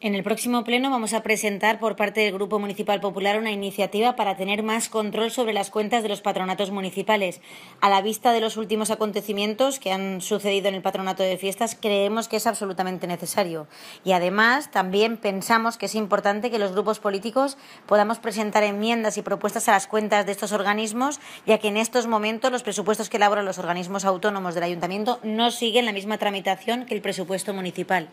En el próximo pleno vamos a presentar por parte del Grupo Municipal Popular una iniciativa para tener más control sobre las cuentas de los patronatos municipales. A la vista de los últimos acontecimientos que han sucedido en el patronato de fiestas, creemos que es absolutamente necesario. Y además, también pensamos que es importante que los grupos políticos podamos presentar enmiendas y propuestas a las cuentas de estos organismos, ya que en estos momentos los presupuestos que elaboran los organismos autónomos del ayuntamiento no siguen la misma tramitación que el presupuesto municipal.